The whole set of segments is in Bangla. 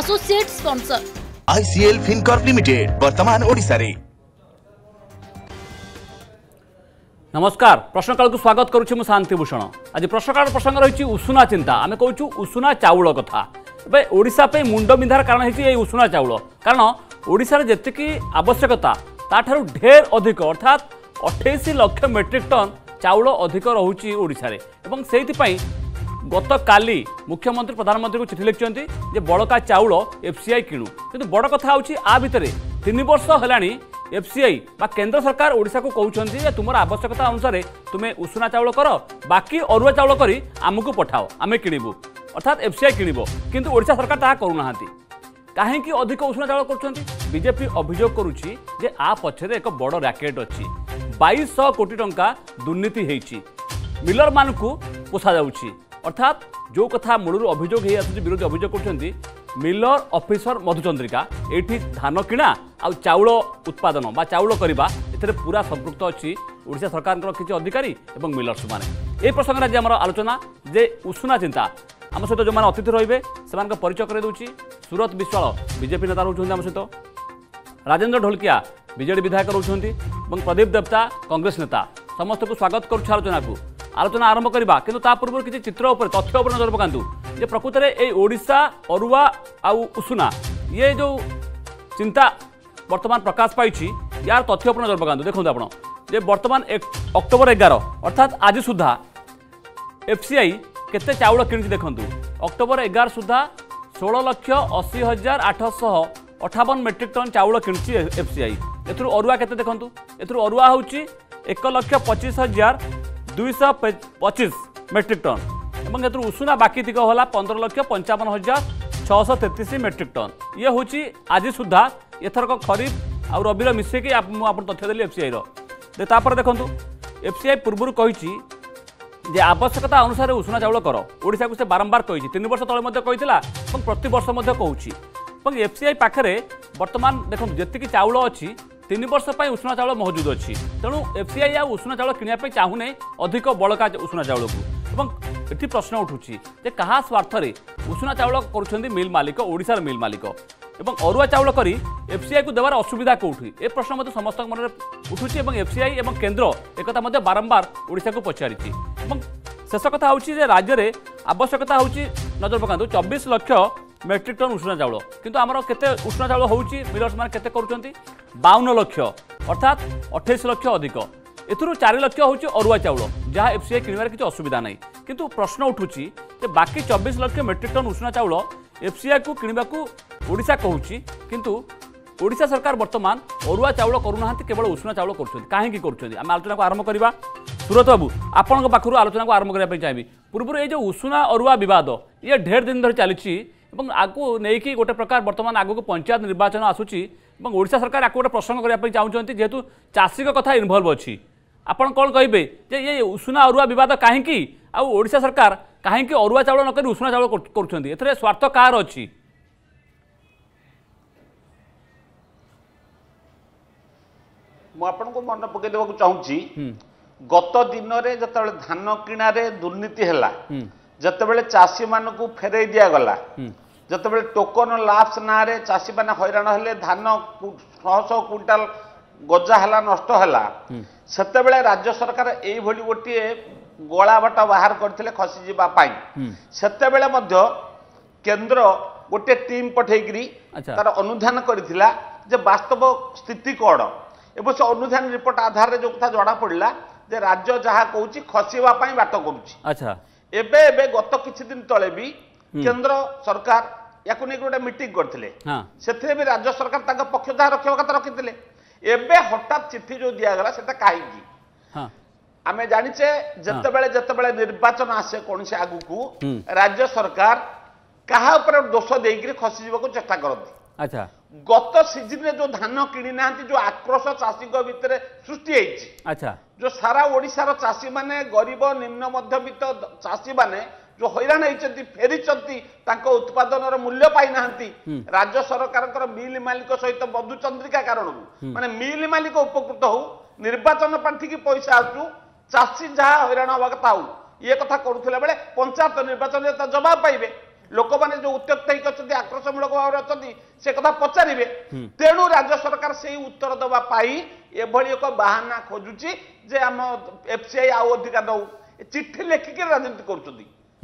Associate sponsor ICL Fincorp limited বর্তমান ওড়িশারে নমস্কার প্রশ্নকালকু স্বাগত করছি মু শান্তিভূষণ আজ প্রশ্নকাল প্রসঙ্গ রয়েছে উষুনা চিন্তা আমি কৌছু উষুনা চাউল কথা এবার ওড়শা মুন্ড বিধার কারণ হয়েছে এই উষুনা চাউল কারণ ওড়শার যেতক আবশ্যকতা তাঠার ঢের অধিক অর্থাৎ অঠেইশ লক্ষ মেট্রিক টন চাউল অধিক রয়েছে ওড়শার এবং সেইপাই গতকালি মুখ্যমন্ত্রী প্রধানমন্ত্রী চিঠি লিখছেন যে বড়কা চাউল এফসিআই কিণু কিন্তু বড় কথা হচ্ছে আ ভিতরে তিন বর্ষ হল এফসিআই বা কেন্দ্র সরকার ওড়শাকে কৌন যে তোমার আবশ্যকতা অনুসারে তুমি উষুনা চাউল কর বাকি অরুয়া চাউল করে আমি পঠাও আমি কিণবু অর্থাৎ এফসিআই কিণব কিন্তু ওড়শা সরকার তাহা করু না কাহিকি অধিক উষুনা চাউল করছেন বিজেপি অভিযোগ করুছি যে আ পছরে এক বড় র্যাকেট অছি বাইশ কোটি টঙ্কা দুর্নীতি হয়েছি মিলর মানুষ পোষা যাচ্ছে अर्थात जो कथा मूल अभोग विरोधी अभोग कर मिलर अफिसर मधुचंद्रिका ये धान किणा आ चाउल उत्पादन चाउल करवा पूरा संपुक्त अच्छी ओडा सरकार किसी अधिकारी और मिलर्स मैंने ये प्रसंग आज आम आलोचना जे उषुना चिंता आम सहित जो मैंने अतिथि रही परिचय कर दूसरी सुरत विश्वाल बीजेपी नेता रोच सहित राजेन्द्र ढोलकिया विजेड विधायक रोज प्रदीप देवता कंग्रेस नेता समस्त को स्वागत करोचना को আলোচনা আরম্ভ করা কিন্তু তা পূর্ব কিছু চিত্র উপরে তথ্য উপরে নজর পকাতু যে প্রকৃতরে এই ওড়শা অরুয়া আসুনা ইয়ে যে চিন্তা বর্তমান প্রকাশ পাইছি ইয়ার তথ্য উপরে নজর পকাতু দেখুন আপনার যে বর্তমান অক্টোবর এগার অর্থাৎ আজ সুদ্ধা এফসিআই কেতে চাউল কিণুছি দেখুন অক্টোবর এগার সুদ্ধা ষোল লক্ষ অশি হাজার আঠশহ অঠাবন মেট্রিক টন চাউল কিণুছি এফসিআই এথর অরুয়া কেতে দেখুন এথর অরুয়া হচ্ছে এক লক্ষ পঁচিশ হাজার ଦୁଇଶହ ପଚିଶ ମେଟ୍ରିକ୍ ଟନ୍ ଏବଂ ଏଥିରୁ ଉଷୁନା ବାକି ତିକ ହେଲା ପନ୍ଦର ଲକ୍ଷ ପଞ୍ଚାବନ ହଜାର ଛଅଶହ ତେତିଶ ମେଟ୍ରିକ୍ ଟନ୍ ଇଏ ହେଉଛି ଆଜି ସୁଦ୍ଧା ଏଥରକ ଖରିଫ ଆଉ ରବିର ମିଶେଇକି ମୁଁ ଆପଣ ତଥ୍ୟ ଦେଲି ଏଫ୍ସିଆଇର ତାପରେ ଦେଖନ୍ତୁ ଏଫ୍ସିଆଇ ପୂର୍ବରୁ କହିଛି যে আবশ্যকতা অনুসারে উষুনা চাউল কর ওড়শাকে সে বারম্বার কী তিন বর্ষ তলে কইলা এবং প্রত্যেক বর্ষ কুচি এবং এফসিআই পাখে বর্তমান দেখুন যেত চাউল অছি ତିନି ବର୍ଷ ପାଇଁ ଉଷୁଣା ଚାଉଳ ମହଜୁଦ ଅଛି ତେଣୁ ଏଫ୍ସିଆଇ ଆଉ ଉଷୁଣା ଚାଉଳ କିଣିବା ପାଇଁ ଚାହୁଁନାହିଁ ଅଧିକ ବଳକା ଉଷୁଣା ଚାଉଳକୁ ଏବଂ ଏଠି ପ୍ରଶ୍ନ ଉଠୁଛି ଯେ କାହା ସ୍ୱାର୍ଥରେ ଉଷୁଣା ଚାଉଳ କରୁଛନ୍ତି ମିଲ୍ ମାଲିକ ଓଡ଼ିଶାର ମିଲ୍ ମାଲିକ ଏବଂ ଅରୁଆ ଚାଉଳ କରି ଏଫ୍ସିଆଇକୁ ଦେବାର ଅସୁବିଧା କେଉଁଠି ଏ ପ୍ରଶ୍ନ ମଧ୍ୟ ସମସ୍ତଙ୍କ ମନରେ ଉଠୁଛି ଏବଂ ଏଫ୍ସିଆଇ ଏବଂ କେନ୍ଦ୍ର ଏକଥା ମଧ୍ୟ ବାରମ୍ବାର ଓଡ଼ିଶାକୁ ପଚାରିଛି ଏବଂ ଶେଷ କଥା ହେଉଛି ଯେ ରାଜ୍ୟରେ ଆବଶ୍ୟକତା ହେଉଛି ନଜର ପକାନ୍ତୁ ଚବିଶ ଲକ୍ଷ মেট্রিক টন উষ্ণা চাউল কিন্তু আমার কেতে উষ্ণা চাউল হচ্ছে মিলর্স মানে কেতে করছেন বাউন লক্ষ অর্থাৎ অঠেইশ লক্ষ অধিক এর চারি লক্ষ হচ্ছে অরুয়া চাউল যা এফসিআই কিণবার কিছু অসুবিধা নাই কিন্তু প্রশ্ন উঠুছি যে বাকি চব্বিশ লক্ষ মেট্রিক টন উষ্ণা চাউল এফসিআই কু কিণবাকু ওড়িশা কুচি কিন্তু ওড়িশা সরকার বর্তমান অরুয়া চাউল করুনা কেবল উষ্ণা চাউল করছেন কাহি করছেন আমি আলোচনা আরম্ভ করা সুরত বাবু আপনার পাখু আলোচনা আরম্ভ করা চাইবি পূর্ব এই যে উষ্ণা অরুয়া বিবাদ ইয়ে ঢের দিন ধরে চালছে ଏବଂ ଆକୁ ନେଇକି ଗୋଟେ ପ୍ରକାର ବର୍ତ୍ତମାନ ଆଗକୁ ପଞ୍ଚାୟତ ନିର୍ବାଚନ ଆସୁଛି ଏବଂ ଓଡ଼ିଶା ସରକାର ଆକୁ ଗୋଟେ ପ୍ରସଙ୍ଗ କରିବା ପାଇଁ ଚାହୁଁଛନ୍ତି ଯେହେତୁ ଚାଷୀଙ୍କ କଥା ଇନଭଲ୍ଭ ଅଛି ଆପଣ କ'ଣ କହିବେ ଯେ ଏ ଉଷୁନା ଅରୁଆ ବିବାଦ କାହିଁକି ଆଉ ଓଡ଼ିଶା ସରକାର କାହିଁକି ଅରୁଆ ଚାଉଳ ନ କରି ଉଷୁନା ଚାଉଳ କରୁଛନ୍ତି ଏଥିରେ ସ୍ୱାର୍ଥ କାହାର ଅଛି ମୁଁ ଆପଣଙ୍କୁ ମନେ ପକାଇ ଦେବାକୁ ଚାହୁଁଛି ଗତ ଦିନରେ ଯେତେବେଳେ ଧାନ କିଣାରେ ଦୁର୍ନୀତି ହେଲା ଯେତେବେଳେ ଚାଷୀମାନଙ୍କୁ ଫେରେଇ ଦିଆଗଲା ଯେତେବେଳେ ଟୋକନ ଲାପ୍ସ ନାଁରେ ଚାଷୀମାନେ ହଇରାଣ ହେଲେ ଧାନ ଶହ ଶହ କୁଇଣ୍ଟାଲ ଗଜା ହେଲା ନଷ୍ଟ ହେଲା ସେତେବେଳେ ରାଜ୍ୟ ସରକାର ଏଇଭଳି ଗୋଟିଏ ଗଳାବାଟ ବାହାର କରିଥିଲେ ଖସିଯିବା ପାଇଁ ସେତେବେଳେ ମଧ୍ୟ କେନ୍ଦ୍ର ଗୋଟେ ଟିମ୍ ପଠେଇକିରି ତାର ଅନୁଧ୍ୟାନ କରିଥିଲା ଯେ ବାସ୍ତବ ସ୍ଥିତି କ'ଣ ଏବଂ ସେ ଅନୁଧ୍ୟାନ ରିପୋର୍ଟ ଆଧାରରେ ଯେଉଁ କଥା ଜଣାପଡ଼ିଲା ଯେ ରାଜ୍ୟ ଯାହା କହୁଛି ଖସିବା ପାଇଁ ବାଟ କରୁଛି ଏବେ ଏବେ ଗତ କିଛି ଦିନ ତଳେ ବି କେନ୍ଦ୍ର ସରକାର ୟାକୁ ନେଇକି ଗୋଟେ ମିଟିଂ କରିଥିଲେ ସେଥିରେ ବି ରାଜ୍ୟ ସରକାର ତାଙ୍କ ପକ୍ଷ ଯାହା ରଖିବା କଥା ରଖିଥିଲେ ଏବେ ହଠାତ୍ ଚିଠି ଯୋଉ ଦିଆଗଲା ସେଟା କାହିଁକି ଆମେ ଜାଣିଛେ ଯେତେବେଳେ ଯେତେବେଳେ ନିର୍ବାଚନ ଆସେ କୌଣସି ଆଗକୁ ରାଜ୍ୟ ସରକାର କାହା ଉପରେ ଦୋଷ ଦେଇକିରି ଖସିଯିବାକୁ ଚେଷ୍ଟା କରନ୍ତି ଗତ ସିଜିନରେ ଯୋଉ ଧାନ କିଣି ନାହାନ୍ତି ଯୋଉ ଆକ୍ରୋଶ ଚାଷୀଙ୍କ ଭିତରେ ସୃଷ୍ଟି ହେଇଛି ଯୋଉ ସାରା ଓଡ଼ିଶାର ଚାଷୀମାନେ ଗରିବ ନିମ୍ନ ମଧ୍ୟବିତ୍ତ ଚାଷୀମାନେ ଯୋଉ ହଇରାଣ ହେଇଛନ୍ତି ଫେରିଛନ୍ତି ତାଙ୍କ ଉତ୍ପାଦନର ମୂଲ୍ୟ ପାଇନାହାନ୍ତି ରାଜ୍ୟ ସରକାରଙ୍କର ମିଲ୍ ମାଲିକ ସହିତ ବଧୁ ଚନ୍ଦ୍ରିକା କାରଣରୁ ମାନେ ମିଲ୍ ମାଲିକ ଉପକୃତ ହଉ ନିର୍ବାଚନ ପାଣ୍ଠିକି ପଇସା ଆସୁ ଚାଷୀ ଯାହା ହଇରାଣ ହବା କଥା ହଉ ଇଏ କଥା କରୁଥିଲା ବେଳେ ପଞ୍ଚାୟତ ନିର୍ବାଚନରେ ତା ଜବାବ ପାଇବେ ଲୋକମାନେ ଯୋଉ ଉତ୍ତ୍ୟକ୍ତ ହେଇକି ଅଛନ୍ତି ଆକ୍ରୋଶମୂଳକ ଭାବରେ ଅଛନ୍ତି ସେ କଥା ପଚାରିବେ ତେଣୁ ରାଜ୍ୟ ସରକାର ସେଇ ଉତ୍ତର ଦେବା ପାଇଁ ଏଭଳି ଏକ ବାହାନା ଖୋଜୁଛି ଯେ ଆମ ଏଫ୍ସିଆଇ ଆଉ ଅଧିକା ଦଉ ଚିଠି ଲେଖିକି ରାଜନୀତି କରୁଛନ୍ତି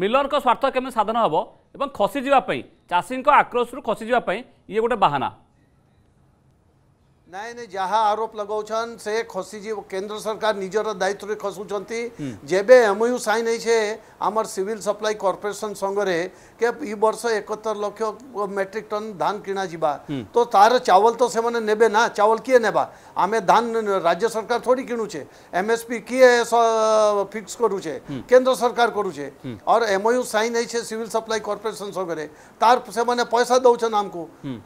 ମିଲରଙ୍କ ସ୍ୱାର୍ଥ କେମିତି ସାଧନ ହେବ ଏବଂ ଖସିଯିବା ପାଇଁ ଚାଷୀଙ୍କ ଆକ୍ରୋଶରୁ ଖସିଯିବା ପାଇଁ ଇଏ ଗୋଟେ ବାହାନା ନାଇଁ ନାଇଁ ଯାହା ଆରୋପ ଲଗାଉଛନ୍ ସେ ଖସିଛି କେନ୍ଦ୍ର ସରକାର ନିଜର ଦାୟିତ୍ୱରେ ଖସୁଛନ୍ତି ଯେବେ ଏମ୍ୟୁ ସାଇନ୍ ହେଇଛେ ଆମର ସିଭିଲ ସପ୍ଲାଇ କର୍ପୋରେସନ ସଙ୍ଗରେ କେ ଇ ବର୍ଷ ଏକହତ୍ତର ଲକ୍ଷ ମେଟ୍ରିକ ଟନ୍ ଧାନ କିଣା ଯିବା ତ ତାର ଚାଉଳ ତ ସେମାନେ ନେବେ ନା ଚାଉଳ କିଏ ନେବା ଆମେ ଧାନ ରାଜ୍ୟ ସରକାର ଥୋଡ଼ି କିଣୁଛେ ଏମ୍ଏସ୍ପି କିଏ ଫିକ୍ସ କରୁଛେ କେନ୍ଦ୍ର ସରକାର କରୁଛେ ଅର୍ ଏମ୍ୟୁ ସାଇନ୍ ହେଇଛେ ସିଭିଲ ସପ୍ଲାଇ କର୍ପୋରେସନ ସଙ୍ଗରେ ତାର ସେମାନେ ପଇସା ଦଉଛନ୍ ଆମକୁ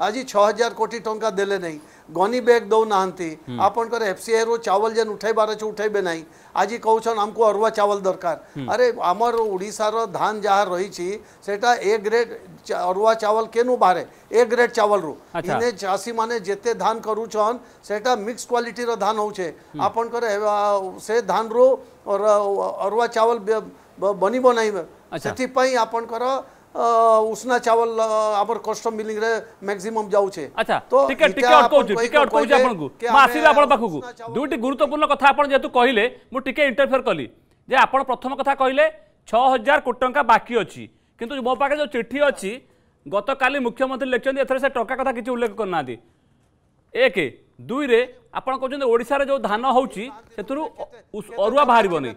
ଆଜି ଛଅ ହଜାର କୋଟି ଟଙ୍କା ଦେଲେ ନାହିଁ ગોની બેગ દઉં નાહનથી આપણ કરે એફસીઆઈ રો ચાવલ જેન ઉઠાઈ બારે છે ઉઠાઈ બે નહીં આજે કહું છન આમકો અરવા ચાવલ દરકાર અરે આમર ઓડિશાર ધાન જાહા રહી છી સેટા એ ગ્રેડ અરવા ચાવલ કેનું બારે એ ગ્રેડ ચાવલ રુ ઇને ચાસી માને જેતે ધાન કરું છન સેટા મિક્સ ક્વોલિટી રો ધાન હોઉ છે આપણ કરે સે ધાન રો અરવા ચાવલ બની બનાઈ ସେଥିପାଇଁ ଆପଣଙ୍କର ઉસના ચાવલ આપર કસ્ટમ બિલિંગ રે મેક્સિમમ જાઉ છે અચ્છા ટિકટ ટિકટ કહું છું ટિકટ आपन છું આપણકુ મા આસીલા આપણ પાખકુ દુટી ગુરુત્વપૂર્ણ કથા આપણ જેતુ કહીલે મુ ટિકે ઇન્ટરફેર કલી જે આપણ પ્રથમ કથા કહીલે 6000 કોટી ટંકા બાકી અછી કિંતુ મો પાખે જો ચિઠ્ઠી અછી ગતકાલી મુખ્યમંત્રી લેખિଛନ୍ତି એથરે સે कथा કથા उल्लेख करना दी এক দুইরে ଆପଣ କହୁଛନ୍ତି ଓଡ଼ିଶାରେ ଯେଉଁ ଧାନ ହେଉଛି ସେଥିରୁ ଅରୁଆ ବାହାରିବନି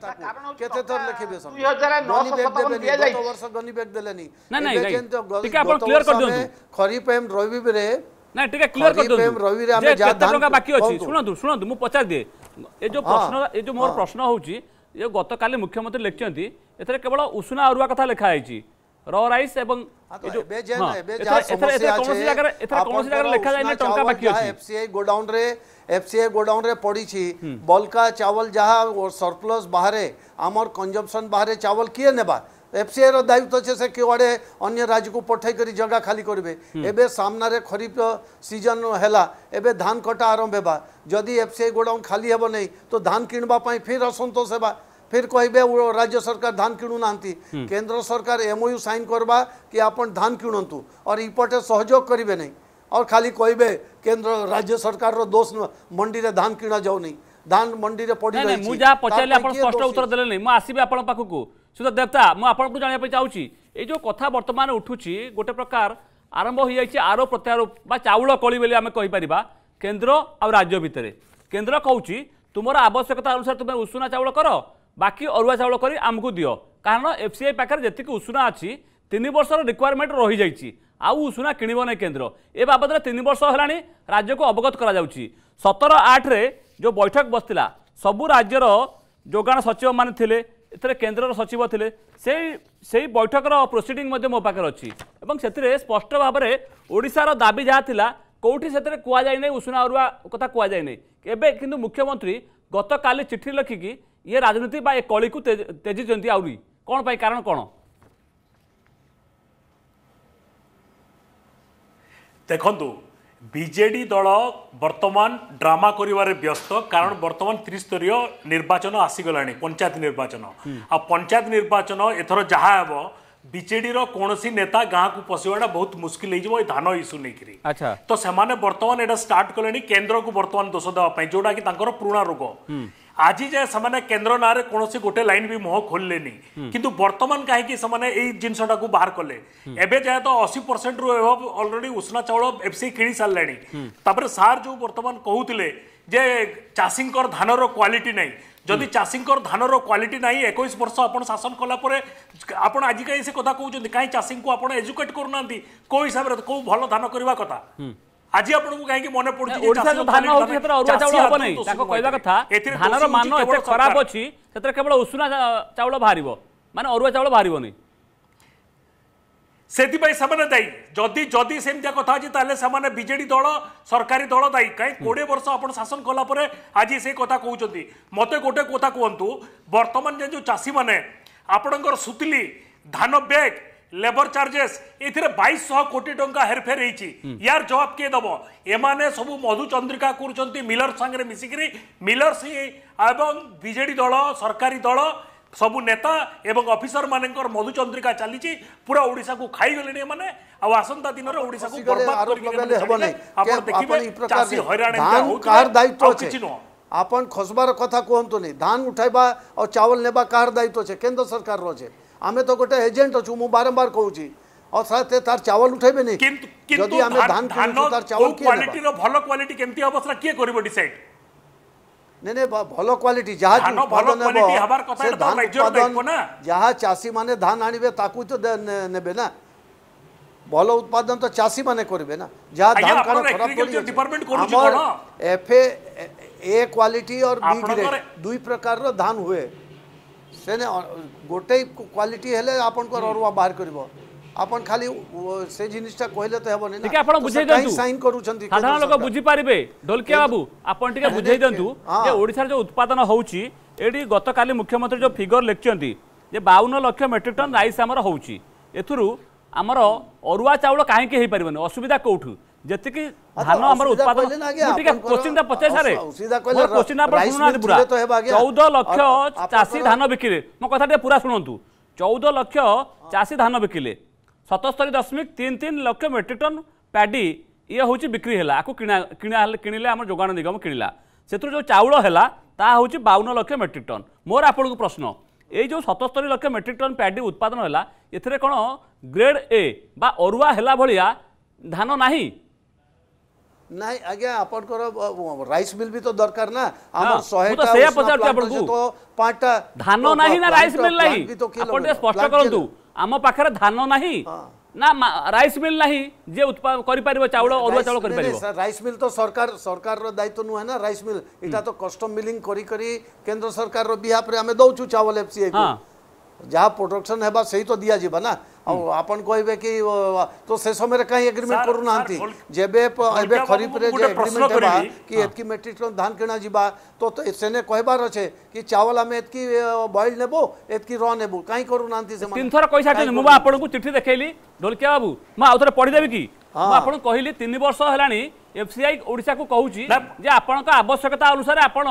ଖରିଫ ଏମ୍ ରବିରେ ନାଇଁ ଟିକେ କ୍ଲିୟର କରିଦିଅନ୍ତୁ କେତେ ଟଙ୍କା ବାକି ଅଛି ଶୁଣନ୍ତୁ ଶୁଣନ୍ତୁ ମୁଁ ପଚାରିଦିଏ ଏ ଯେଉଁ ପ୍ରଶ୍ନ ଏ ଯେଉଁ ମୋର ପ୍ରଶ୍ନ ହେଉଛି ଏ ଗତକାଲି ମୁଖ୍ୟମନ୍ତ୍ରୀ ଲେଖିଛନ୍ତି ଏଥିରେ କେବଳ ଉଷୁନା ଅରୁଆ କଥା ଲେଖା ହେଇଛି র রাইস এবং আচ্ছা, এফসিআই গোডাউন হ্যাঁ, রে পড়িছি বলকা চাউল যাহা সরপ্লস বাহারে আমার কনজম্পশন বাহারে চাউল কিয়ে নেবা এফসিআই র দায়িত্ব আছে সে কুয়াড়ে অন্য রাজ্যকু পঠাই করে জগা খালি করবে এবে সামনারে খরিফ সিজন হেলা এবে ধান কটা আরম্ভ হেবা যদি এফসিআই গোডাউন খালি হব নাই তো ধান কিনবা পাই ফির অসন্তোষ হেবা ફિર કહેબે રાજ્ય સરકાર ધાન કિણુનાંતિ કેન્દ્ર સરકાર એમઓયુ સાઇન કરવા કે આપણ ધાન કિણંતુ ઓર ઇપટે સહયોગ કરીબે નહીં और खाली कहबे केन्द्र राज्य सरकार दोष मंडी रे धान किणा जाऊ नहीं धान मंडी रे पड़ी रही मु स्पष्ट उत्तर देले नहीं मु सुधा देवता मु आपण को जानिया पे चाहूची ए जो कथा वर्तमान उठुची गोटे प्रकार आरंभ हो जाए आरोप प्रत्यारोप चाउल कली बोली आम कहीपर केन्द्र आ राज्य भितर केन्द्र कौच तुम आवश्यकता अनुसार तुम्हें उषुना चाउल कर বাকি অরুয়া চাউল করে আমি দিও কারণ এফসিআই পাখে যেত উষুনা অছি তিন বর্ষর রিকোয়ারমেন্ট রহিযাই আউ উষুনা কিণব না কেন্দ্র এ বাবদরে তিন বর্ষ হল রাজ্যক অবগত করা যাচ্ছে সতর আটরে যে বৈঠক বসিলা সবু রাজ্যর যোগাণ সচিব মানে লে এতে কেন্দ্রর সচিব লে সেই সেই বৈঠকর প্রোসিডিং মো পাখে অছি এবং সেতিরে স্পষ্ট ভাবে ওড়িশার দাবি যা লা কোটি সেতরে কুয়া যাই নাই উষুনা অরুয়া কথা কুয়া যাই নাই এবে কিন্তু মুখ্যমন্ত্রী গতকালি চিঠি লিখিকি ଇଏ ରାଜନୀତି ବା ଏ କଳିକୁ ତେଜିଛନ୍ତି ଆହୁରି କ'ଣ ପାଇଁ କାରଣ କ'ଣ ଦେଖନ୍ତୁ ବିଜେଡି ଦଳ ବର୍ତ୍ତମାନ ଡ୍ରାମା କରିବାରେ ବ୍ୟସ୍ତ କାରଣ ବର୍ତ୍ତମାନ ତ୍ରିସ୍ତରୀୟ ନିର୍ବାଚନ ଆସିଗଲାଣି ପଞ୍ଚାୟତ ନିର୍ବାଚନ ଆଉ ପଞ୍ଚାୟତ ନିର୍ବାଚନ ଏଥର ଯାହା ହେବ ବିଜେଡିର କୌଣସି ନେତା ଗାଁକୁ ପଶିବାଟା ବହୁତ ମୁସ୍କିଲ ହେଇଯିବ ଏ ଧାନ ଇସ୍ୟୁ ନେଇକିରି ତ ସେମାନେ ବର୍ତ୍ତମାନ ଏଇଟା ଷ୍ଟାର୍ଟ କଲେଣି କେନ୍ଦ୍ରକୁ ବର୍ତ୍ତମାନ ଦୋଷ ଦେବା ପାଇଁ ଯୋଉଟାକି ତାଙ୍କର ପୁରୁଣା ରୋଗ आज जाए से केन्द्रों ना कौन गोटे लाइन भी मुह खोलि कि बर्तमान कहीं जिन बाहर कले हम्म। जाए तो अशी परसेंट रू अलरेडी उष्णा चाउल एफ सी कि सारे हम्म। सार जो बर्तमान कहते जे चाषी धान क्वालिटी ना जदि चाषी धान क्वालिटी ना एक बर्ष आप शासन कला आप आज कहीं से कथ कौन कहीं चाषी को आज एजुकेट करना कौ हिसाब से कौ भल धान करवा कथा हम्म। আজি ଆପଣଙ୍କୁ କାହିଁକି ମନେ ପଡୁଛି ଓଡ଼ିଶାର ଧାନ ହେଉଛି ସେଥିରେ ଅରୁଆ ଚାଉଳ ହେବ ନାହିଁ ତାଙ୍କ କହିବା କଥା ଧାନର ମାନ ଏତେ ଖରାପ ଅଛି ସେଥିରେ କେବଳ ଉଷୁନା ଚାଉଳ ବାହାରିବ ମାନେ ଅରୁଆ ଚାଉଳ ବାହାରିବନି ସେଥିପାଇଁ ସେମାନେ ଦାୟୀ ଯଦି ଯଦି ସେମିତିଆ କଥା ଅଛି ତାହେଲେ ସେମାନେ ବିଜେଡି ଦଳ ସରକାରୀ ଦଳ ଦାୟୀ କାହିଁ କୋଡ଼ିଏ ବର୍ଷ ଆପଣ ଶାସନ କଲା ପରେ ଆଜି ସେ କଥା କହୁଛନ୍ତି ମୋତେ ଗୋଟେ କଥା କୁହନ୍ତୁ ବର୍ତ୍ତମାନ ଯେ ଯେଉଁ ଚାଷୀମାନେ ଆପଣଙ୍କର ସୁତିଲି ଧାନ ବ୍ୟାଗ୍ লেবর চার্জেস এতে বাইশ শহ কোটি টঙ্কা হেরফের হয়েছি ইয়ার জবাব কে দেব এমানে সবু মধুচন্দ্রিকা করছেন মিলর সাংরে মিশিকি মিলর্স হি এবং বিজেডি দল সরকারি দল সবু নেতা এবং অফিসর মানকর মধুচন্দ্রিকা চালিছি পুরা ওড়িশা কু খাই গলেনি মানে ଆଉ ଆସନ୍ତା ଦିନରେ ଓଡ଼ିଶାକୁ ବର୍ବାଦ କରିକି ଆପଣ ଦେଖିବେ ଚାଷୀ ହଇରାଣ କାହାର ଦାୟିତ୍ୱ ଅଛି ନୁହଁ આપણ ખસબાર કથા કહું નહીં ધાન ઉઠાવવા ચાવલ લેવા કાર દાયિત્વ છે કેન્દ્ર સરકારનો છે ଆମେ ତ ଗୋଟେ ଏଜେଣ୍ଟ ଅଛୁ ମୁଁ ବାରମ୍ବାର କହୁଛି ଅର୍ଥାତ୍ ତାର ଚାଉଳ ଉଠାଇବେନି ଯଦି ଆମେ ଧାନ ତାର ଚାଉଳ କ୍ୱାଲିଟିର ଭଲ କ୍ୱାଲିଟି କେମିତି ହେବ ସେଟା କିଏ କରିବ ଡିସାଇଡ୍ ନାଇଁ ନାଇଁ ଭଲ କ୍ୱାଲିଟି ଯାହା ଉତ୍ପାଦନ ହେବ ସେ ଧାନ ଉତ୍ପାଦନ ଯାହା ଚାଷୀମାନେ ଧାନ ଆଣିବେ ତାକୁ ତ ନେବେ ନା ଭଲ ଉତ୍ପାଦନ ତ ଚାଷୀମାନେ କରିବେ ନା ଯାହା ଧାନ କାଣ ଖରାପ ଆମର F A quality or B grade ଦୁଇ ପ୍ରକାରର ଧାନ ହୁଏ ସେ ଗୋଟେ କ୍ୱାଲିଟି ହେଲେ ଆପଣଙ୍କର ଅରୁଆ ବାହାର କରିବ ଆପଣ ଖାଲି ସେ ଜିନିଷଟା କହିଲେ ତ ହେବନି ଟିକେ ଆପଣ ବୁଝେଇ ଦିଅନ୍ତୁ ସାଇନ କରୁଛନ୍ତି ସାଧାରଣ ଲୋକ ବୁଝି ପାରିବେ ଢୋଲକିଆ ବାବୁ ଆପଣ ଟିକେ ବୁଝେଇ ଦିଅନ୍ତୁ ଯେ ଓଡ଼ିଶାରେ ଯେଉଁ ଉତ୍ପାଦନ ହେଉଛି ଏଠି ଗତକାଲି ମୁଖ୍ୟମନ୍ତ୍ରୀ ଯେଉଁ ଫିଗର ଲେଖିଛନ୍ତି ଯେ ବାଉନ ଲକ୍ଷ ମେଟ୍ରିକ ଟନ୍ ରାଇସ୍ ଆମର ହେଉଛି ଏଥିରୁ ଆମର ଅରୁଆ ଚାଉଳ କାହିଁକି ହେଇପାରିବନି ଅସୁବିଧା କେଉଁଠୁ ଯେତିକି ধান আমার উৎপাদন টিকে কোশ্চিনটা পচাই সারে মোর কোশ্চিন আপন শুনুনাহান্তি পুরা চৌদ লক্ষ চাষী ধান বিকিলে মো কথা টিকে পুরা শুনন্তু চৌদ লক্ষ চাষী ধান বিকিলে সতস্তরি দশমিক তিন তিন লক্ষ মেট্রিক টন প্যাডি ইয়ে হচ্ছে বিক্রি হল আকু আমার যোগাণ নিগম কিনিলা ସେଥିରୁ ଯେଉଁ ଚାଉଳ ହେଲା ତାହା ହେଉଛି ବାଉନ ଲକ୍ଷ ମେଟ୍ରିକ୍ ଟନ୍ ମୋର ଆପଣଙ୍କୁ ପ୍ରଶ୍ନ ଏଇ ଯେଉଁ ସତସ୍ତରୀ ଲକ୍ଷ ମେଟ୍ରିକ୍ ଟନ୍ ପ୍ୟାଡ଼ି ଉତ୍ପାଦନ ହେଲା ଏଥିରେ କ'ଣ ଗ୍ରେଡ୍ ଏ ବା ଅରୁଆ ହେଲା ଭଳିଆ ଧାନ ନାହିଁ ନାଇଁ ଆଜ୍ଞା ଆପଣଙ୍କର ରାଇସ୍ ମିଲ୍ ବି ତ ଦରକାର ନା ଆମର ଶହେଟା ତ ପାଞ୍ଚଟା ଧାନ ନାହିଁ ନା ରାଇସ୍ ମିଲ୍ ନାହିଁ ଆପଣ ଟିକେ ସ୍ପଷ୍ଟ କରନ୍ତୁ ଆମ ପାଖରେ ଧାନ ନାହିଁ ନା ରାଇସ୍ ମିଲ୍ ନାହିଁ ଯିଏ କରିପାରିବ ଚାଉଳ ଅରୁଆ ଚାଉଳ କରିପାରିବ ରାଇସ୍ ମିଲ୍ ତ ସରକାର ସରକାରର ଦାୟିତ୍ୱ ନୁହେଁ ନା ରାଇସ୍ ମିଲ୍ ଏଇଟା ତ କଷ୍ଟମ ମିଲିଂ କରି କରି କେନ୍ଦ୍ର ସରକାରର ବିହାପରେ ଆମେ ଦଉଛୁ ଚାଉଳ ଏଫ୍ସିଏ ଯାହା ପ୍ରୋଡକ୍ସନ୍ ହେବା ସେଇ ତ ଦିଆଯିବା ନା ଆଉ ଆପଣ କହିବେ କି ତ ସେ ସମୟରେ କାହିଁ ଏଗ୍ରିମେଣ୍ଟ କରୁନାହାନ୍ତି ଯେବେ ଏବେ ଖରିଫରେ ଯେ ଏଗ୍ରିମେଣ୍ଟ ହେବା କି ଏତକି ମେଟ୍ରିକ ଟନ୍ ଧାନ କିଣା ଯିବା ତ ସେନେ କହିବାର ଅଛେ କି ଚାଉଳ ଆମେ ଏତକି ବଏଲ ନେବୁ ଏତକି ର ନେବୁ କାହିଁ କରୁନାହାନ୍ତି ସେମାନେ ତିନି ଥର କହିସାରିଛନ୍ତି ମୁଁ ଆପଣଙ୍କୁ ଚିଠି ଦେଖେଇଲି ଢୋଲକିଆ ବାବୁ ମୁଁ ଆଉ ଥରେ ପଢ଼ିଦେବି କି ମୁଁ ଆପଣଙ୍କୁ କହିଲି ତିନି ବର୍ଷ ହେଲାଣି ଏଫସିଆଇ ଓଡ଼ିଶାକୁ କହୁଛି ଯେ ଆପଣଙ୍କ ଆବଶ୍ୟକତା ଅନୁସାରେ ଆପଣ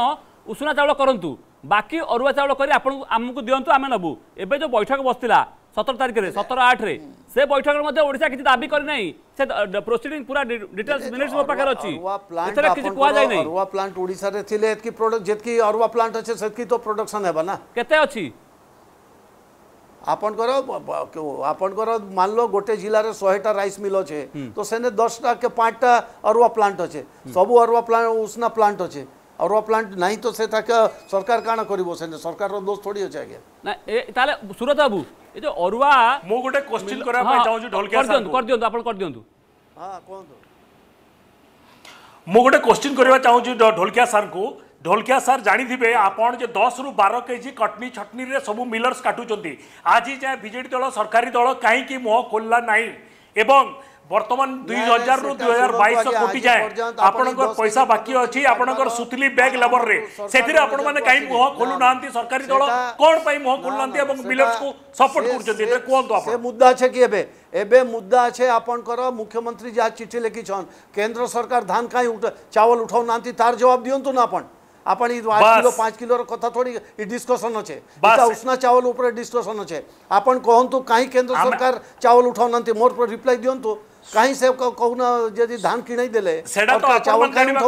ଉଷୁନା ଚାଉଳ କରନ୍ତୁ ବାକି ଅରୁଆ ଚାଉଳ କରି ଆପଣଙ୍କୁ ଆମକୁ ଦିଅନ୍ତୁ ଆମେ ନେବୁ ଏବେ ଯେଉଁ ବୈଠକ ବସିଥିଲା সতেরো তারিখে সতেরো আঠে সে বৈঠকের মধ্যে ওড়িশা কিছু দাবি করে নাই সে প্রোসিডিং পুরা ডিটেলস মিনিটস মো পাখে অছি এছাড়া কিছু কুয়া যায় নাই অরুয়া প্লান্ট ওড়িশারে থিলে এতকি প্রোডক্ট যেতকি অরুয়া প্লান্ট আছে সেতকি তো প্রোডাকশন হেবা না কেতে অছি ଆପଣଙ୍କର ଆପଣଙ୍କର ମାନିଲ ଗୋଟେ ଜିଲ୍ଲାରେ ଶହେଟା ରାଇସ୍ ମିଲ୍ ଅଛେ ତ ସେନେ ଦଶଟା କେ ପାଞ୍ଚଟା ଅରୁଆ ପ୍ଲାଣ୍ଟ ଅଛେ ସବୁ ଅରୁଆ ପ୍ଲାଣ୍ଟ ଉଷନା ପ୍ଲାଣ୍ଟ ଅଛେ ଅରୁଆ ପ୍ଲାଣ୍ଟ ନାହିଁ ତ ସେଟା ସରକାର କାଣା କରିବ ସେନେ ସରକାରର ଦୋଷ ଥୋଡ଼ି ଅଛେ ଆଜ୍ଞା ତାହେଲେ ସୁରତ ବାବୁ ଏ ଅରୁଆ ମୁଁ ଗୋଟେ କୋଶ୍ଚିନ୍ କରିବା ପାଇଁ ଚାହୁଁଛି ଢୋଲକିଆ କରିଦିଅନ୍ତୁ କରିଦିଅନ୍ତୁ ଆପଣ କରିଦିଅନ୍ତୁ ହଁ କୁହନ୍ତୁ ମୁଁ ଗୋଟେ କୋଶ୍ଚିନ୍ କରିବା ଚାହୁଁଛି ଢୋଲକିଆ ସାର୍ଙ୍କୁ ଢୋଲକିଆ ସାର୍ ଜାଣିଥିବେ ଆପଣ ଯେ ଦଶରୁ ବାର କେଜି କଟନି ଛଟନିରେ ସବୁ ମିଲର୍ସ କାଟୁଛନ୍ତି ଆଜି ଯାଏଁ ବିଜେଡ଼ି ଦଳ ସରକାରୀ ଦଳ କାହିଁକି ମୁହଁ ଖୋଲିଲା ନାହିଁ ଏବଂ বর্তমান দুই হাজার রু দুই হাজার বাইশ কোটি যায় আপনার পয়সা বাকি অছি আপনার সুতলি ব্যাগ লেবলরে সেটি আপনার কাই মুহ খোলু না সরকারি দল কোণ পাই মুহ খোলু না এবং মিলর্স কু সপোর্ট করছেন এটা কুহতু আপনি মুদ্দা আছে কি এবে এবে মুদ্দা আছে আপনার মুখ্যমন্ত্রী যা চিঠি লিখিছন কেন্দ্র সরকার ধান কাই চাউল উঠাও না তার জবাব দিও না আপনার आपण किलो पाच किलोर कथा थोडी डिस्कसन असे उष्णा चावल उपरे डिस्कसन असे आपण कहतु काही केंद्र सरकार चावल उठाऊ मोर पर କାହିଁ ସେ କହୁନ ଯଦି ଧାନ କିଣେଇ ଦେଲେ ଚାଉଳଟା ନେବା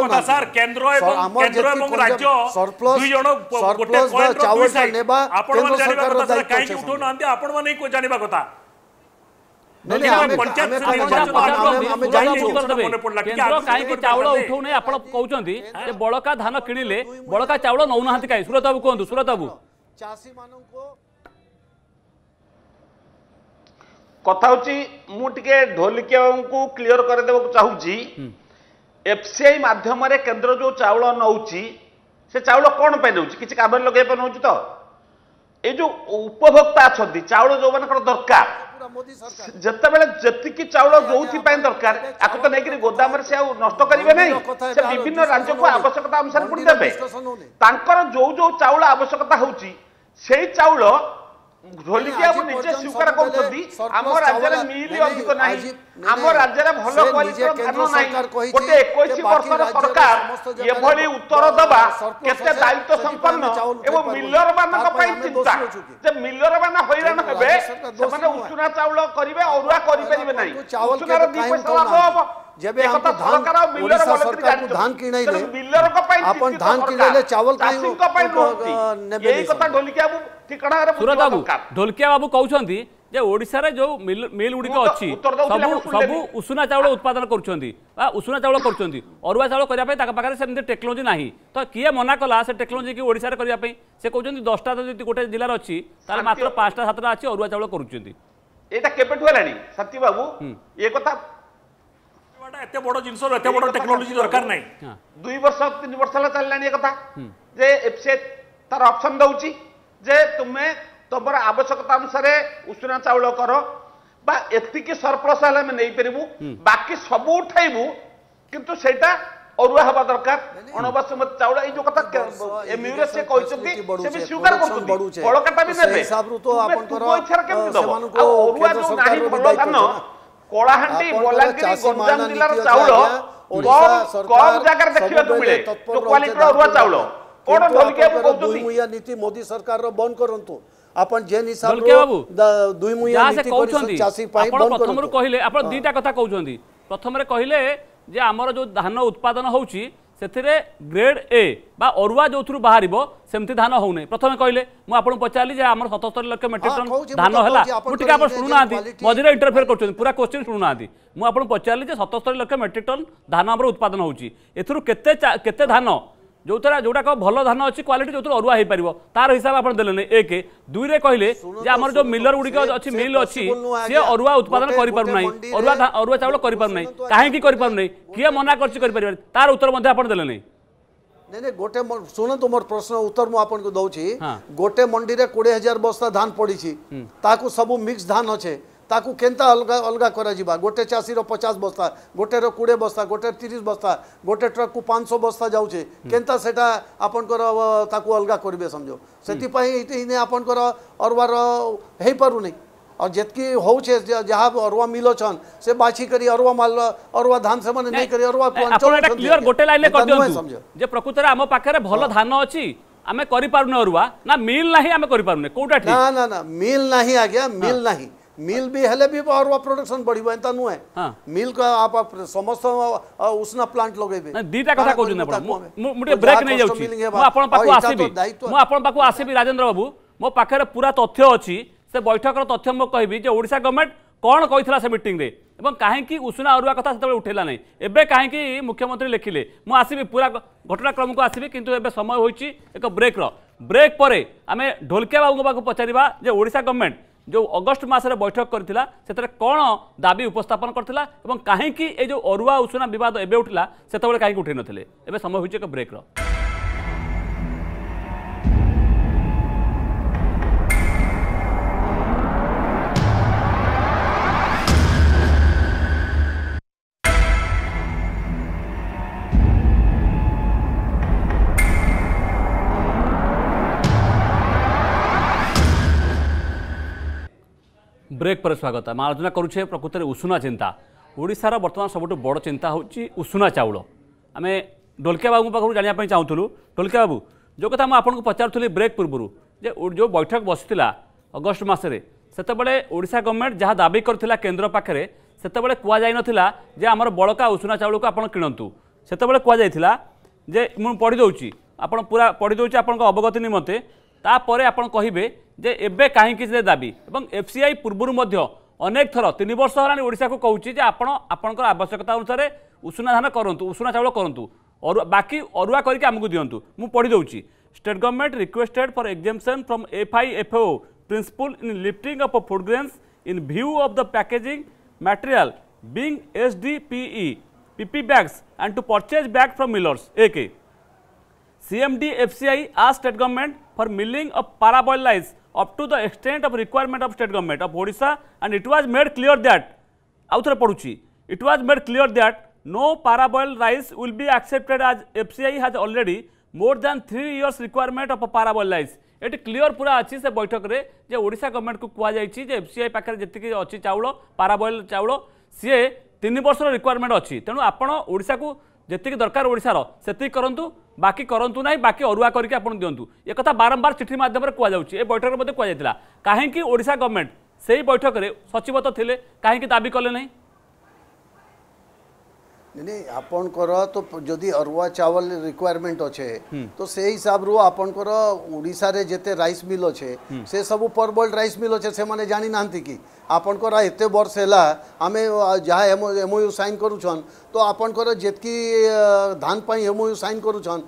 କେନ୍ଦ୍ର ସରକାରର ଦାୟିତ୍ୱ ଜାଣିବା କଥା ଆପଣ କହୁଛନ୍ତି ଯେ ବଳକା ଧାନ କିଣିଲେ ବଳକା ଚାଉଳ ନଉନାହାନ୍ତି କାହିଁ ସୁରତ ବାବୁ କୁହନ୍ତୁ ସୁରତ ବାବୁ ଚାଷୀମାନଙ୍କୁ କଥା ହେଉଛି ମୁଁ ଟିକେ ଢୋଲିକିଆଙ୍କୁ କ୍ଲିଅର କରିଦେବାକୁ ଚାହୁଁଛି ଏଫ୍ସିଆଇ ମାଧ୍ୟମରେ କେନ୍ଦ୍ର ଯେଉଁ ଚାଉଳ ନେଉଛି ସେ ଚାଉଳ କ'ଣ ପାଇଁ ନେଉଛି କିଛି କାମରେ ଲଗେଇବା ପାଇଁ ନେଉଛି ତ ଏଇ ଯେଉଁ ଉପଭୋକ୍ତା ଅଛନ୍ତି ଚାଉଳ ଯେଉଁମାନଙ୍କର ଦରକାର ଯେତେବେଳେ ଯେତିକି ଚାଉଳ ଯୋଉଥିପାଇଁ ଦରକାର ଆକୁ ତ ନେଇକରି ଗୋଦାମରେ ସେ ଆଉ ନଷ୍ଟ କରିବେ ନାହିଁ ସେ ବିଭିନ୍ନ ରାଜ୍ୟକୁ ଆବଶ୍ୟକତା ଅନୁସାରେ ପୁଣି ଦେବେ ତାଙ୍କର ଯୋଉ ଯୋଉ ଚାଉଳ ଆବଶ୍ୟକତା ହେଉଛି ସେଇ ଚାଉଳ ঢোলিকি আপনি নিজে স্বীকার করছেন আম রাজ্যের মিল অধিক নাই আম রাজ্যের ভাল কোয়ালিটির ধান নাই গোটে একুশ বর্ষর সরকার এভাবে উত্তর দেবা কেতে দায়িত্ব সম্পন্ন এবং মিলর মানক পাই চিন্তা যে মিলর মানে হইরাণ হবে সেমানে উষুনা চাউল করবে অরুয়া করিপারিবে নাই উষুনার দুই পয়সা লাভ হব जेबे तो चावल काई ढोलकिया बाबू ठिकाना जो मिल मिल सब सब उसुना उत्पादन करउछंती आ उसुना चावल करउछंती अरुवा चावल करिया तो किए मना कला से टेक्नोलॉजी के ओडिसा रे करिया पे तो गोटे जिल्ला रे मात्र 5टा 7टा अछि अरुवा चावल कर एटा कथा କରୋନାଟା ଏତେ ବଡ଼ ଜିନିଷ ଏତେ ବଡ଼ ଟେକ୍ନୋଲୋଜି ଦରକାର ନାହିଁ ଦୁଇ ବର୍ଷ ତିନି ବର୍ଷ ହେଲା ଚାଲିଲାଣି ଏ କଥା ଯେ ସେ ତାର ଅପସନ୍ ଦଉଛି ଯେ ତୁମେ ତୁମର ଆବଶ୍ୟକତା ଅନୁସାରେ ଉଷୁନା ଚାଉଳ କର ବା ଏତିକି ସରପ୍ଲସ୍ ହେଲେ ଆମେ ନେଇପାରିବୁ ବାକି ସବୁ ଉଠାଇବୁ କିନ୍ତୁ ସେଇଟା ଅରୁଆ ହେବା ଦରକାର ଅଣବାସମତ ଚାଉଳ ଏଇ ଯୋଉ କଥା ଏମ୍ୟୁରେ ସେ କହିଛନ୍ତି ସେ ବି ସ୍ୱୀକାର କରୁଛନ୍ତି ବଳକାଟା ବି ନେବେ ଆପଣଙ୍କର ଅରୁଆ ଯୋଉ ନାହିଁ ଭଲ ଧାନ କଳାହାଣ୍ଡି ବଲାଙ୍ଗୀର ଗଞ୍ଜାମ ଜିଲ୍ଲାର ଚାଉଳ କମ୍ ଜାଗାରେ ଦେଖିବାକୁ ମିଳେ କ୍ୱାଲିଟିର ଅରୁଆ ଚାଉଳ କଣ ଧନିକା ବାବୁ କହୁଛନ୍ତି ମୁଇଆ ନୀତି ମୋଦି ସରକାରର ବନ୍ଦ କରନ୍ତୁ ଆପଣ ଯେନ୍ ହିସାବରେ ଦୁଇ ମୁଇଆ ନୀତି କରୁଛନ୍ତି ଚାଷୀ ପାଇଁ ବନ୍ଦ ପ୍ରଥମରୁ କହିଲେ ଆପଣ ଦୁଇଟା କଥା କହୁଛନ୍ତି ପ୍ରଥମରେ କହିଲେ ଯେ ଆମର ଯୋଉ ଧାନ ଉତ୍ପାଦନ ହଉଛି ସେଥିରେ ଗ୍ରେଡ୍ ଏ ବା ଅରୁଆ ଯେଉଁଥିରୁ ବାହାରିବ ସେମିତି ଧାନ ହେଉନି ପ୍ରଥମେ କହିଲେ ମୁଁ ଆପଣଙ୍କୁ ପଚାରିଲି ଯେ ଆମର ସତସ୍ତରୀ ଲକ୍ଷ ମେଟ୍ରିକ୍ ଟନ୍ ଧାନ ହେଲା ମୁଁ ଟିକେ ଆପଣ ଶୁଣୁନାହାନ୍ତି ମଝିରେ ଇଣ୍ଟରଫେୟାର କରୁଛନ୍ତି ପୁରା କୋଶ୍ଚିନ୍ ଶୁଣୁନାହାନ୍ତି ମୁଁ ଆପଣଙ୍କୁ ପଚାରିଲି ଯେ ସତସ୍ତରୀ ଲକ୍ଷ ମେଟ୍ରିକ୍ ଟନ୍ ଧାନ ଆମର ଉତ୍ପାଦନ ହେଉଛି ଏଥିରୁ କେତେ କେତେ ଧାନ ଯେଉଁଥିରେ ଯେଉଁଟାକ ଭଲ ଧାନ ଅଛି କ୍ୱାଲିଟି ଯେଉଁଥିରେ ଅରୁଆ ହେଇପାରିବ ତାର ହିସାବ ଆପଣ ଦେଲେନି ଏକ ଦୁଇରେ କହିଲେ ଯେ ଆମର ଯେଉଁ ମିଲର ଗୁଡ଼ିକ ଅଛି ମିଲ୍ ଅଛି ସିଏ ଅରୁଆ ଉତ୍ପାଦନ କରିପାରୁନାହିଁ ଅରୁଆ ଅରୁଆ ଚାଉଳ କରିପାରୁନାହିଁ କାହିଁକି କରିପାରୁନାହିଁ କିଏ ମନା କରିଛି କରିପାରିବାନି ତାର ଉତ୍ତର ମଧ୍ୟ ଆପଣ ଦେଲେନି ନାଇଁ ନାଇଁ ଗୋଟେ ଶୁଣନ୍ତୁ ମୋର ପ୍ରଶ୍ନ ଉତ୍ତର ମୁଁ ଆପଣଙ୍କୁ ଦଉଛି ଗୋଟେ ମଣ୍ଡିରେ କୋଡ଼ିଏ ହଜାର ବସ୍ତା ଧାନ ପଡ଼ିଛି ତାକୁ ସବୁ ମିକ୍ସ ଧାନ ଅଛେ ताकू के अलग अलग कर गोटे चाषी पचास बस्ता गोटे कोड़े बस्ता गोटे तीस बस्ता गोटे ट्रक को पाँच बस्ता जाऊे हम्म। के से आपणकर ताकू करेंगे समझ से आपणकर अरुआर हो पार नहीं और जितकी हो छे जहां अरवा मिलो से बाछी करी अरुआ माल अरुआ धान से माने नहीं करी अरवा पंचल एटा क्लियर गोटे लाइन ले कर दियंतु जे प्रकृत रे हम पाखरे भलो धान अछि आमे करी पारुने अरवा ना मिल नाही आमे करी पारुने कोटा ठीक ना ना ना मिल नाही आ गया मिल नाही मिल भी हेले भी और प्रोडक्शन बढ़िबो एंता नुए मिल का आप समस्त उष्णा प्लांट लगेबे दीटा कथा कहू ना मु ब्रेक नै जाउची मु आपन पाखु आसीबी तो मु आपन पाखु आसीबी राजेंद्र बाबू मो पाखरे पूरा तथ्य अछि से बैठकर तथ्य मो कहबी जे ओडिसा गवर्नमेंट কোণ কইলা সে মিটিং রে এবং কাহি উষুনা অরুয়া কথা সেতবে উঠেলা নাই এবে কাহি মুখ্যমন্ত্রী লেখিলে মু আসবি পুরা ঘটনাক্রমক আসবি কিন্তু এবে সময় হয়েছি এক ব্রেক্র ব্রেক পরে আমি ঢোলকিয়া বাবু পাখ পচারা যে ওড়শা গভর্নমেন্ট ଯେଉଁ ଅଗଷ୍ଟ ମାସରେ ବୈଠକ କରିଥିଲା ସେଥିରେ କ'ଣ ଦାବି ଉପସ୍ଥାପନ କରିଥିଲା ଏବଂ କାହିଁକି ଏ ଯେଉଁ ଅରୁଆ ଉଷୁନା ବିବାଦ ଏବେ ଉଠିଲା ସେତେବେଳେ କାହିଁକି ଉଠାଇ ନଥିଲେ ଏବେ ସମୟ ହୋଇଛି ଏକ ବ୍ରେକ୍ର ବ୍ରେକ୍ ପରେ ସ୍ୱାଗତ ଆମେ ଆଲୋଚନା କରୁଛେ ପ୍ରକୃତରେ ଉଷୁନା ଚିନ୍ତା ଓଡ଼ିଶାର ବର୍ତ୍ତମାନ ସବୁଠୁ ବଡ଼ ଚିନ୍ତା ହେଉଛି ଉଷୁନା ଚାଉଳ ଆମେ ଢୋଲକିଆ ବାବୁଙ୍କ ପାଖରୁ ଜାଣିବା ପାଇଁ ଚାହୁଁଥିଲୁ ଢୋଲକିଆ ବାବୁ ଯେଉଁ କଥା ମୁଁ ଆପଣଙ୍କୁ ପଚାରୁଥିଲି ବ୍ରେକ୍ ପୂର୍ବରୁ ଯେ ଯେଉଁ ବୈଠକ ବସିଥିଲା ଅଗଷ୍ଟ ମାସରେ ସେତେବେଳେ ଓଡ଼ିଶା ଗଭର୍ଣ୍ଣମେଣ୍ଟ ଯାହା ଦାବି କରିଥିଲା କେନ୍ଦ୍ର ପାଖରେ ସେତେବେଳେ କୁହାଯାଇନଥିଲା ଯେ ଆମର ବଳକା ଉଷୁନା ଚାଉଳକୁ ଆପଣ କିଣନ୍ତୁ ସେତେବେଳେ କୁହାଯାଇଥିଲା ଯେ ମୁଁ ପଢ଼ିଦେଉଛି ଆପଣ ପୁରା ପଢ଼ିଦେଉଛି ଆପଣଙ୍କ ଅବଗତି ନିମନ୍ତେ ତାପରେ ଆପଣ କହିବେ ଯେ ଏବେ କାହିଁକି ସେ ଦାବି ଏବଂ ଏଫ୍ସିଆଇ ପୂର୍ବରୁ ମଧ୍ୟ ଅନେକ ଥର ତିନି ବର୍ଷ ହେଲାଣି ଓଡ଼ିଶାକୁ କହୁଛି ଯେ ଆପଣ ଆପଣଙ୍କର ଆବଶ୍ୟକତା ଅନୁସାରେ ଉଷୁନା ଧାନ କରନ୍ତୁ ଉଷୁନା ଚାଉଳ କରନ୍ତୁ ଅରୁଆ ବାକି ଅରୁଆ କରିକି ଆମକୁ ଦିଅନ୍ତୁ ମୁଁ ପଢ଼ିଦେଉଛି state government requested for exemption from FIFO principle in lifting of food grains in view of the packaging material being S D PE PP bags and to purchase bag from millers ଏକ CMD FCI a state government for milling of parabol lines up to the extent of requirement of state government of Odisha and it was made clear that आउथरे पढ़ुची it was made clear that no parabol rice will be accepted as FCI has already more than 3 years requirement of a parabol rice এটি ক্লিয়ার পুরা আছে সে বৈঠকরে যে ওড়িশা গভর্নমেন্টকে কুযাইছি যে এফসিআই পাখে যেত অছি চাউল পারাবয়েল চাউল সি তিন বর্ষর রিকোয়ারমেন্ট অছি তেমন আপনার ওড়শাকে ଯେତିକି ଦରକାର ଓଡ଼ିଶାର ସେତିକି କରନ୍ତୁ ବାକି କରନ୍ତୁ ନାହିଁ ବାକି ଅରୁଆ କରିକି ଆପଣ ଦିଅନ୍ତୁ ଏ କଥା ବାରମ୍ବାର ଚିଠି ମାଧ୍ୟମରେ କୁହାଯାଉଛି ଏ ବୈଠକରେ ମଧ୍ୟ କୁହାଯାଇଥିଲା କାହିଁକି ଓଡ଼ିଶା ଗଭର୍ଣ୍ଣମେଣ୍ଟ ସେହି ବୈଠକରେ ସଚିବ ତ ଥିଲେ କାହିଁକି ଦାବି କଲେ ନାହିଁ ନାଇଁ ଆପଣଙ୍କର ତ ଯଦି ଅରୁଆ ଚାଉଲ ରିକ୍ୱାରମେଣ୍ଟ ଅଛେ ତ ସେ ହିସାବରୁ ଆପଣଙ୍କର ଓଡ଼ିଶାରେ ଯେତେ ରାଇସ୍ ମିଲ୍ ଅଛେ ସେ ସବୁ ପର୍ ବର୍ଲ୍ଡ ରାଇସ୍ ମିଲ୍ ଅଛେ ସେମାନେ ଜାଣିନାହାନ୍ତି କି ଆପଣଙ୍କର ଏତେ ବର୍ଷ ହେଲା ଆମେ ଯାହା ଏମ୍ଓୟୁ ସାଇନ୍ କରୁଛନ୍ ତ ଆପଣଙ୍କର ଯେତିକି ଧାନ ପାଇଁ ଏମ୍ଓୟୁ ସାଇନ୍ କରୁଛନ୍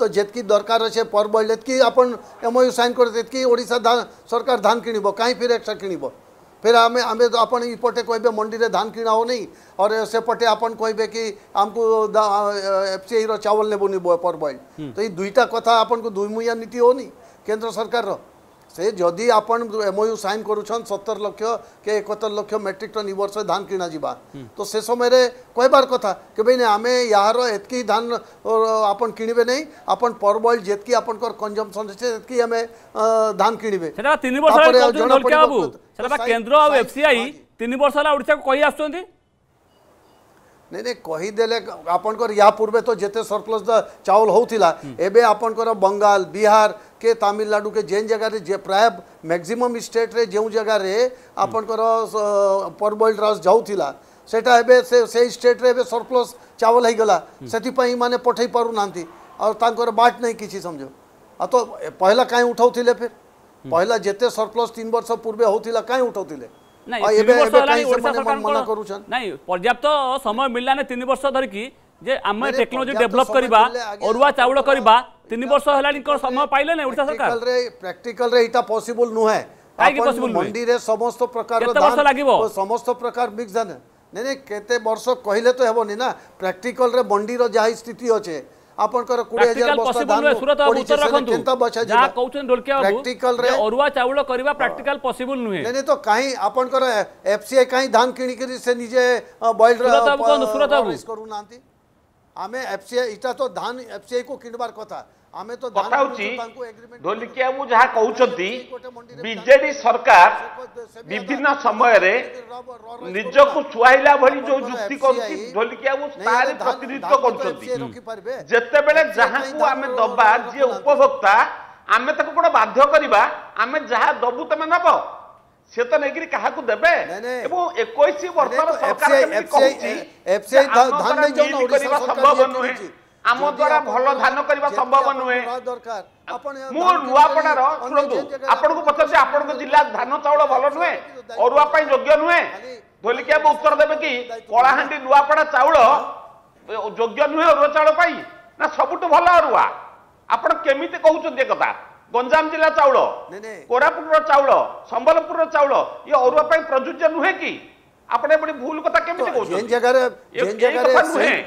ତ ଯେତିକି ଦରକାର ଅଛେ ପର୍ ବର୍ଲ୍ଡ ଏତିକି ଆପଣ ଏମ୍ଓୟୁ ସାଇନ୍ କରି ସେତିକି ଓଡ଼ିଶା ସରକାର ଧାନ କିଣିବ କାହିଁ ଫିର୍ ଏକ୍ସଟ୍ରା କିଣିବ फिर आम आम तो अपन इपटे कहबे मंडी में धान किणा हो नहीं और सेपटे आप कह कि आमको एफ सी आई चावल नेबुनि पर बैल हम्म। तो ये दुईटा कथ अपन को दुई नीति होनी केन्द्र सरकार रो से जदि आप एम सैन कर सतर लक्ष के एकहत्तर लक्ष मेट्रिक टन इवर्ष धान किणा जा हम्म। तो से समय कहबार कथा कि भाई ना आम यार एतक धान आप किणवे नहीं आप पर बइल जितकी आप कंजमशन आम धान किणवे जनता केन्द्र आई तीन वर्ष तो कही आस नहीं नहीं कहीदेले आपणकर या पूर्वे तो जिते सरप्लस चाउल होता एवं आपणकर बंगाल बिहार के तमिलनाडु के जेन जगह जे प्राय मैक्सिमम स्टेट रे जो जगार आपणकर परबइल रस जाऊला से स्टेट रे सरप्लस चावल हो गला से मैंने पठे पार ना नांती और बाट नहीं किसी समझ आ तो पहला कहीं उठाऊ फिर पहला जिते सरप्लस तीन वर्ष पूर्वे होता कहीं उठाऊ ନାଇଁ ପର୍ଯ୍ୟାପ୍ତ ସମୟ ମିଳିଲାନି ତିନି ବର୍ଷ ଧରିକି ଯେ ଆମେ ଟେକ୍ନୋଲୋଜି ଡେଭଲପ କରିବା ଅରୁଆ ଚାଉଳ କରିବା ତିନି ବର୍ଷ ହେଲାଣି କ'ଣ ସମୟ ପାଇଲେ ନାହିଁ ଓଡ଼ିଶା ସରକାର ପ୍ରାକ୍ଟିକାଲରେ ଏଇଟା ପସିବୁଲ ନୁହେଁ କାହିଁକି ପସିବୁଲ ମଣ୍ଡିରେ ସମସ୍ତ ପ୍ରକାର କେତେ ବର୍ଷ ଲାଗିବ ସମସ୍ତ ପ୍ରକାର ମିକ୍ସ ଧାନ ନାଇଁ ନାଇଁ କେତେ ବର୍ଷ କହିଲେ ତ ହେବନି ନା ପ୍ରାକ୍ଟିକାଲରେ ମଣ୍ଡିର ଯାହା ସ୍ଥିତି ଅଛେ ଆପଣଙ୍କର 20000 ବସ୍ତା ଧାନ ସୁରତ ବାବୁ ଉତ୍ତର ରଖନ୍ତୁ ଯାହା କହୁଛନ୍ତି ଡୋଲକିଆ ବାବୁ ପ୍ରାକ୍ଟିକାଲ ରେ ଅରୁଆ ଚାଉଳ କରିବା ପ୍ରାକ୍ଟିକାଲ ପସିବୁଲ ନୁହେଁ ନାଇଁ ତ କାହିଁ ଆପଣଙ୍କର ଏଫସିଆଇ କାହିଁ ଧାନ କିଣିକରି ସେ ନିଜେ ବଏଲ ସୁରତ ବାବୁ କହନ୍ତୁ ସୁରତ ବାବୁ କରୁନାହାନ୍ତି ଆମେ ଏଫସିଆଇ ଏଇଟା ତ ଧାନ ଏଫସିଆଇ କୁ କିଣିବାର କଥା କଥା ହେଉଛି ଢୋଲିକିଆ ବାବୁ ଯାହା କହୁଛନ୍ତି ବିଜେଡି ସରକାର ବିଭିନ୍ନ ସମୟରେ ନିଜକୁ ଛୁଆଇଲା ଭଳି ଯୋଉ ଯୁକ୍ତି କରୁଛି ଢୋଲିକିଆ ବାବୁ ତାରି ପ୍ରତିନିଧିତ୍ୱ କରୁଛନ୍ତି ଯେତେବେଳେ ଯାହାକୁ ଆମେ ଦବା ଯିଏ ଉପଭୋକ୍ତା ଆମେ ତାକୁ କଣ ବାଧ୍ୟ କରିବା ଆମେ ଯାହା ଦବୁ ତମେ ନବ ସେ ତ ନେଇକିରି କାହାକୁ ଦେବେ ଏବଂ ଏକୋଇଶ ବର୍ତ୍ତମାନ ସରକାର କହୁଛି ସମ୍ଭବ ନୁହେଁ ଆମ ଦ୍ୱାରା ଭଲ ଧାନ କରିବା ସମ୍ଭବ ନୁହେଁ ମୁଁ ନୂଆପଡ଼ାର ଶୁଣନ୍ତୁ ଆପଣଙ୍କୁ ପଚାରୁଛି ଆପଣଙ୍କ ଜିଲ୍ଲା ଧାନ ଚାଉଳ ଭଲ ନୁହେଁ ଅରୁଆ ପାଇଁ ଯୋଗ୍ୟ ନୁହେଁ ଧୋଲିକି ଆମ ଉତ୍ତର ଦେବେ କି କଳାହାଣ୍ଡି ନୂଆପଡ଼ା ଚାଉଳ ଯୋଗ୍ୟ ନୁହେଁ ଅରୁଆ ଚାଉଳ ପାଇଁ ନା ସବୁଠୁ ଭଲ ଅରୁଆ ଆପଣ କେମିତି କହୁଛନ୍ତି ଏ କଥା ଗଞ୍ଜାମ ଜିଲ୍ଲା ଚାଉଳ କୋରାପୁଟର ଚାଉଳ ସମ୍ବଲପୁରର ଚାଉଳ ଇଏ ଅରୁଆ ପାଇଁ ପ୍ରଯୁଜ୍ୟ ନୁହେଁ କି ଆପଣ ଏଭଳି ଭୁଲ କଥା କେମିତି କହୁଛନ୍ତି ଜାଗାରେ ଜାଗାରେ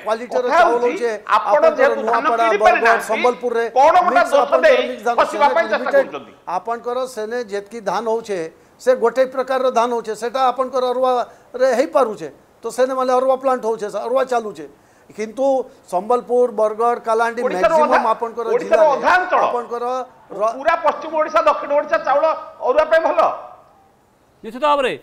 କ୍ୱାଲିଟିର ଚାଉଳ ଯେ ଆପଣ ଯେହେତୁ ଧାନ କିଣି ପାରିନାହାନ୍ତି ସମ୍ବଲପୁରରେ କଣ ମୋଟା ଦୋଷ ଦେଇ ଖସିବା ପାଇଁ ଚେଷ୍ଟା କରୁଛନ୍ତି ଆପଣଙ୍କର ସେନେ ଯେତିକି ଧାନ ହଉଛେ ସେ ଗୋଟେ ପ୍ରକାରର ଧାନ ହଉଛେ ସେଟା ଆପଣଙ୍କର ଅରୁଆରେ ହେଇପାରୁଛେ ତ ସେନେ ମାନେ ଅରୁଆ ପ୍ଲାଣ୍ଟ ହଉଛେ ଅରୁଆ ଚାଲୁଛେ କିନ୍ତୁ ସମ୍ବଲପୁର ବରଗଡ଼ କାଲାଣ୍ଡି ମ୍ୟାକ୍ସିମମ୍ ଆପଣଙ୍କର ଜିଲ୍ଲା ଆପଣଙ୍କର ପୁରା ପଶ୍ଚିମ ଓଡ଼ିଶା ଦକ୍ଷିଣ ଓଡ଼ିଶା ଚାଉଳ ଅରୁଆ ପାଇଁ ଭଲ ନିଶ୍ଚିତ ଭାବରେ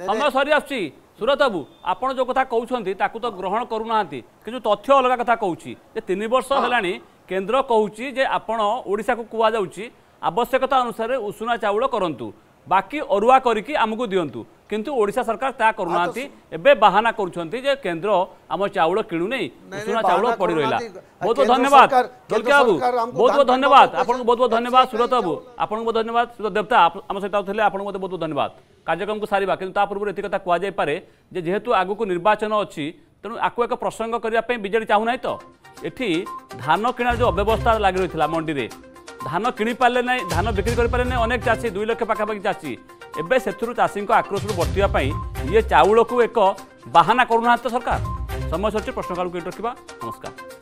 ସମୟ ସରି ଆସୁଛି ସୁରତ ବାବୁ ଆପଣ ଯେଉଁ କଥା କହୁଛନ୍ତି ତାକୁ ତ ଗ୍ରହଣ କରୁନାହାନ୍ତି କିନ୍ତୁ ତଥ୍ୟ ଅଲଗା କଥା କହୁଛି ଯେ ତିନି ବର୍ଷ ହେଲାଣି କେନ୍ଦ୍ର କହୁଛି ଯେ ଆପଣ ଓଡ଼ିଶାକୁ କୁହାଯାଉଛି ଆବଶ୍ୟକତା ଅନୁସାରେ ଉଷୁନା ଚାଉଳ କରନ୍ତୁ ବାକି ଅରୁଆ କରିକି ଆମକୁ ଦିଅନ୍ତୁ কিন্তু ওড়িশা সরকার তা করুনাহান্তি এবে বাহানা করছেন যে কেন্দ্র আমার চাউল নেই উষুণা চাউল পড়ে রহিলা বহুত বহুত ধন্যবাদ দুর্গা বাবু বহুত বহুত ধন্যবাদ আপনাকে বহুত বহুত ধন্যবাদ সুরত বাবু আপনাকে বহুত ধন্যবাদ সুরত দেবতা আমার সহিত আউলে আপনাকে মধ্যে বহুত বহুত ধন্যবাদ কার্যক্রমকে সারা কিন্তু তা পূর্ব এটি কথা পারে যে যেহেতু আগুক নির্বাচন অছি তেমন আকু এক প্রসঙ্গ করা বিজেডি চাহু না তো এটি ধান কিণার যে অব্যবস্থা লাগি রয়েছে মন্ডিরে ধান কিনি পারে না ধান বিক্রি করে পারে না অনেক চাষী দুই লক্ষ পাখাপাখি চাষী ଏବେ ସେଥିରୁ ଚାଷୀଙ୍କ ଆକ୍ରୋଶରୁ ବର୍ତ୍ତିବା ପାଇଁ ଇଏ ଚାଉଳକୁ ଏକ ବାହାନା କରୁନାହାନ୍ତି ତ ସରକାର ସମୟ ସରିଛି ପ୍ରଶ୍ନକାଳକୁ ଏଇଠି ରଖିବା ନମସ୍କାର